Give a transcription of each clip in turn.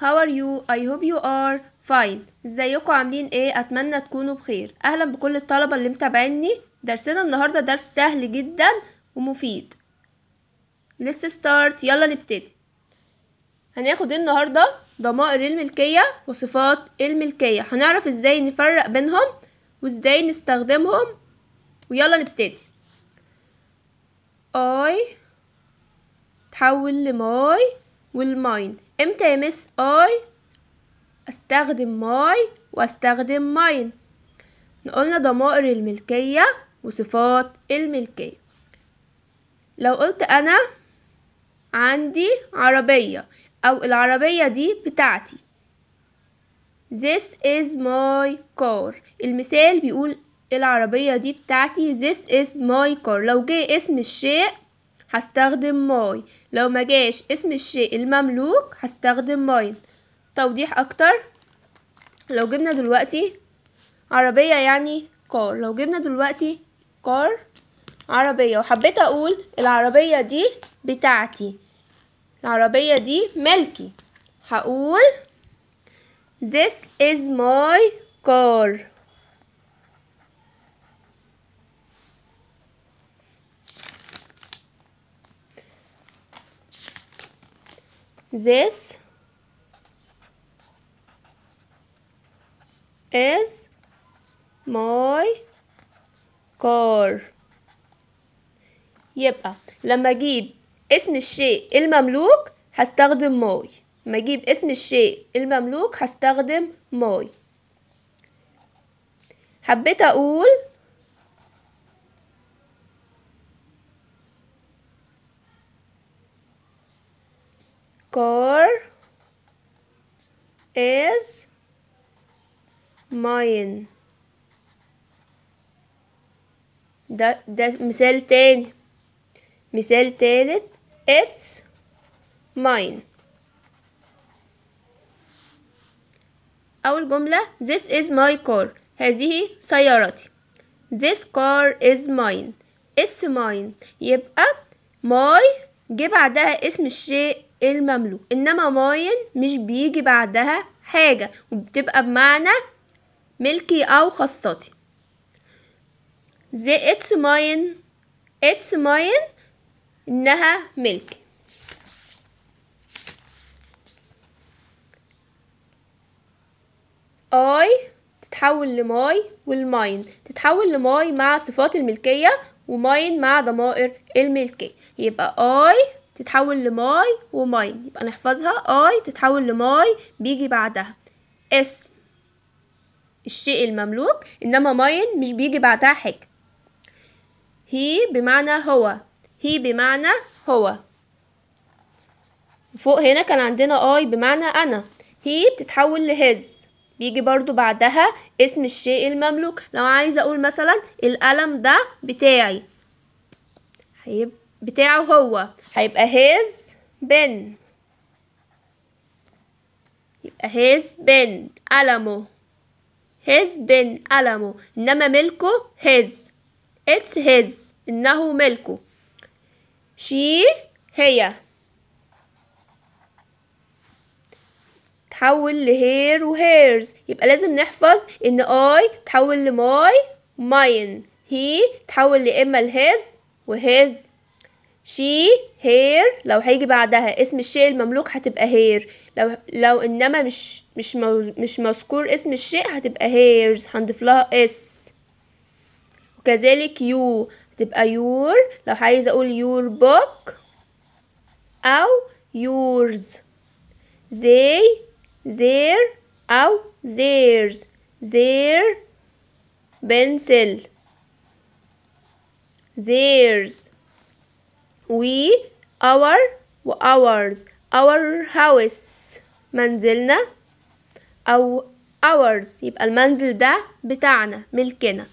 how are you I hope you are fine ازيكم عاملين ايه اتمنى تكونوا بخير اهلا بكل الطلبة اللي متابعيني درسنا النهاردة درس سهل جدا ومفيد let's start يلا نبتدي هناخد النهاردة ضمائر الملكية وصفات الملكية هنعرف ازاي نفرق بينهم وازاي نستخدمهم ويلا نبتدي I تحول لماي والماين امتى يا مس اي استخدم ماي واستخدم ماين قلنا ضمائر الملكية وصفات الملكية لو قلت انا عندي عربية او العربية دي بتاعتي This is my car المثال بيقول العربية دي بتاعتي This is my car لو جه اسم الشيء هستخدم ماي لو ما جاش اسم الشيء المملوك هستخدم ماين توضيح اكتر لو جبنا دلوقتي عربية يعني كار لو جبنا دلوقتي كار عربية وحبيت اقول العربية دي بتاعتي العربية دي ملكي هقول This is my car This is my car يبقى لما اجيب اسم الشيء المملوك هستخدم my لما اجيب اسم الشيء المملوك هستخدم my حبيت اقول Car is mine ده ده مثال تاني مثال تالت it's mine أول جملة this is my car هذه سيارتي this car is mine it's mine يبقى my جه بعدها اسم الشيء المملوك إنما ماين مش بيجي بعدها حاجة وبتبقى بمعنى ملكي أو خاصتي زي اتس ماين اتس ماين إنها ملكي اي تتحول لماي والماين تتحول لماي مع صفات الملكية وماين مع ضمائر الملكية يبقى اي تتحول لماي وماين يبقى نحفظها اي تتحول لماي بيجي بعدها اسم الشيء المملوك انما ماين مش بيجي بعدها حاجه هي بمعنى هو هي بمعنى هو فوق هنا كان عندنا اي بمعنى انا هي بتتحول لهز بيجي برضو بعدها اسم الشيء المملوك لو عايزه اقول مثلا القلم ده بتاعي هيبقى بتاعه هو هيبقى his بن يبقى his بن قلمه his بن قلمه إنما ملكه his it's his إنه ملكه she هي تحول لهير وهيرز يبقى لازم نحفظ ان اي تحول لماي ماين هي تحول لاما لهز وهز شي هير لو هيجي بعدها اسم الشيء المملوك هتبقى هير لو لو انما مش مش مش مذكور اسم الشيء هتبقى هيرز هنضيف لها اس وكذلك يو هتبقى يور لو عايزه اقول يور بوك او يورز زي زير او زيرز زير بنسل زيرز we our و ours our house منزلنا أو ours يبقى المنزل ده بتاعنا ملكنا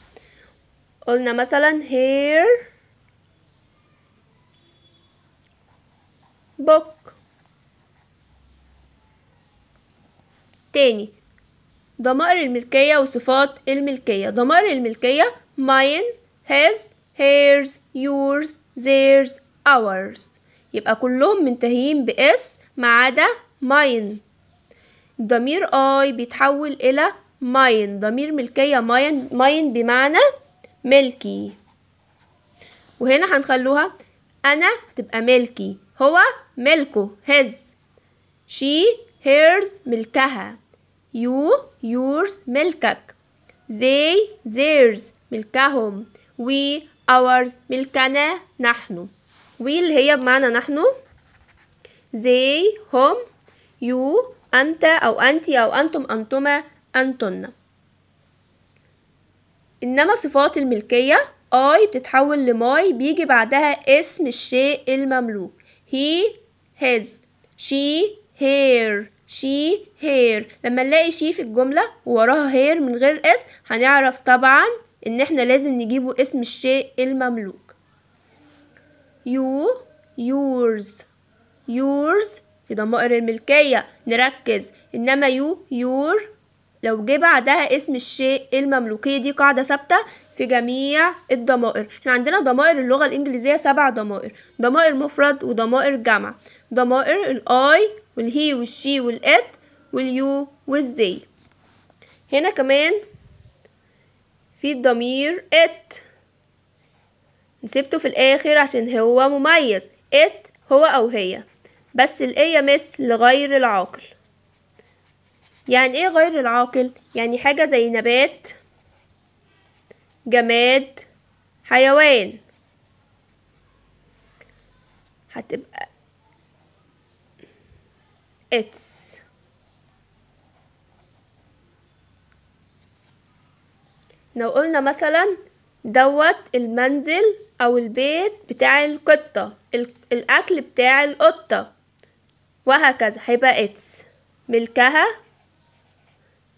قلنا مثلا here book تاني ضمائر الملكية وصفات الملكية ضمائر الملكية mine his hers yours theirs hours يبقى كلهم منتهيين بإس ما عدا mine ضمير I بيتحول إلى mine ضمير ملكية mine, mine بمعنى ملكي وهنا هنخلوها أنا تبقى ملكي هو ملكه his she hers ملكها you yours ملكك they theirs ملكهم we ours ملكنا نحن ويل هي بمعنى نحن زي هم يو أنت أو أنت أو أنتم أنتما أنتن إنما صفات الملكية I بتتحول لماي بيجي بعدها اسم الشيء المملوك هي هز شي هير شي هير لما نلاقي شي في الجملة ووراها هير من غير اس هنعرف طبعا إن احنا لازم نجيبه اسم الشيء المملوك يو يورز يورز في ضمائر الملكية نركز إنما يو يور لو جه بعدها اسم الشيء المملوكية دي قاعدة ثابتة في جميع الضمائر احنا عندنا ضمائر اللغة الإنجليزية سبع ضمائر ضمائر مفرد وضمائر جمع ضمائر الآي والهي والشي والإت واليو والزي هنا كمان في الضمير إت نسيبته في الآخر عشان هو مميز ات هو أو هي بس الإيه مس لغير العاقل يعني إيه غير العاقل؟ يعني حاجة زي نبات جماد حيوان هتبقى اتس لو قلنا مثلا دوت المنزل أو البيت بتاع القطة الأكل بتاع القطة وهكذا هيبقى اتس ملكها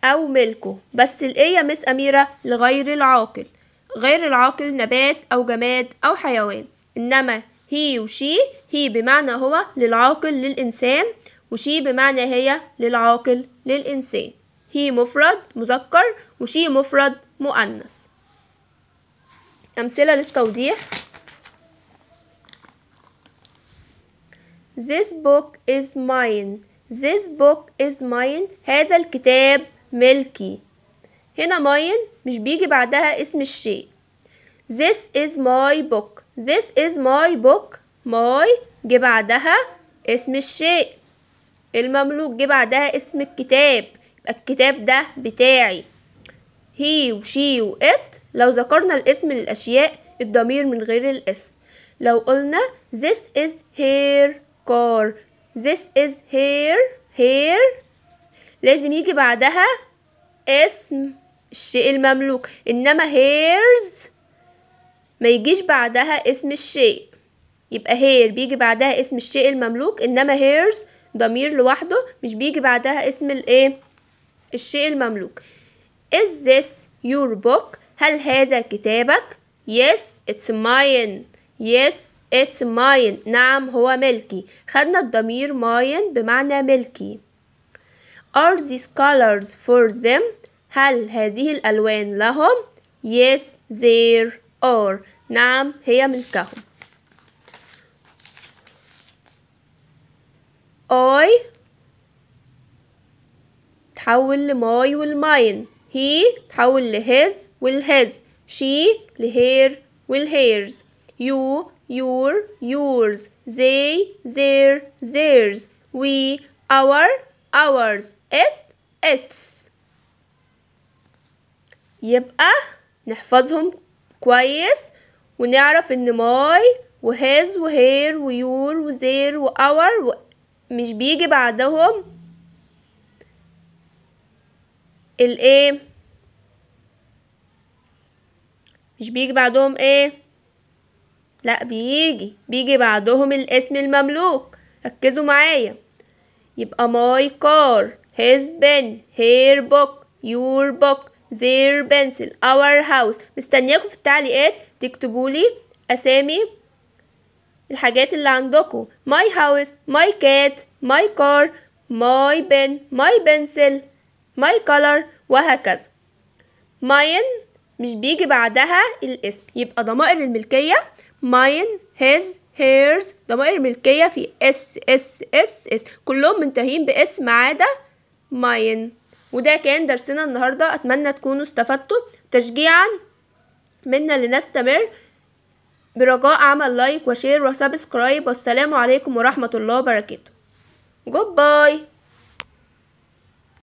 أو ملكه بس الإيه يا مس أميرة لغير العاقل غير العاقل نبات أو جماد أو حيوان إنما هي وشي هي بمعنى هو للعاقل للإنسان وشي بمعنى هي للعاقل للإنسان هي مفرد مذكر وشي مفرد مؤنث أمثلة للتوضيح This book is mine This book is mine هذا الكتاب ملكي هنا mine مش بيجي بعدها اسم الشيء This is my book This is my book my جه بعدها اسم الشيء المملوك جه بعدها اسم الكتاب يبقى الكتاب ده بتاعي هي وشي وإت لو ذكرنا الاسم للأشياء الضمير من غير الاسم لو قلنا this is her car this is her her لازم يجي بعدها اسم الشيء المملوك إنما hers ما يجيش بعدها اسم الشيء يبقى هير بيجي بعدها اسم الشيء المملوك انما هيرز ضمير لوحده مش بيجي بعدها اسم الايه الشيء المملوك Is this your book? هل هذا كتابك؟ Yes, it's mine. Yes, it's mine. نعم هو ملكي. خدنا الضمير mine بمعنى ملكي. Are these colors for them؟ هل هذه الألوان لهم؟ Yes, they are. نعم هي ملكهم. I تحول لماي والماين هي تحول لهز والهز شي لهير والهيرز يو يور يورز زي زير زيرز وي اور اورز ات اتس يبقى نحفظهم كويس ونعرف ان ماي وهز وهير ويور وزير واور مش بيجي بعدهم الايه مش بيجي بعدهم ايه لا بيجي بيجي بعدهم الاسم المملوك ركزوا معايا يبقى my car his pen her book your book their pencil our house مستنياكم في التعليقات تكتبوا لي اسامي الحاجات اللي عندكم my house my cat my car my pen my pencil my color وهكذا mine مش بيجي بعدها الاسم يبقى ضمائر الملكية mine his hers ضمائر الملكية في اس اس اس اس كلهم منتهين باسم ما عدا mine وده كان درسنا النهاردة أتمنى تكونوا استفدتوا تشجيعا منا لنستمر برجاء عمل لايك وشير وسبسكرايب والسلام عليكم ورحمة الله وبركاته Goodbye. باي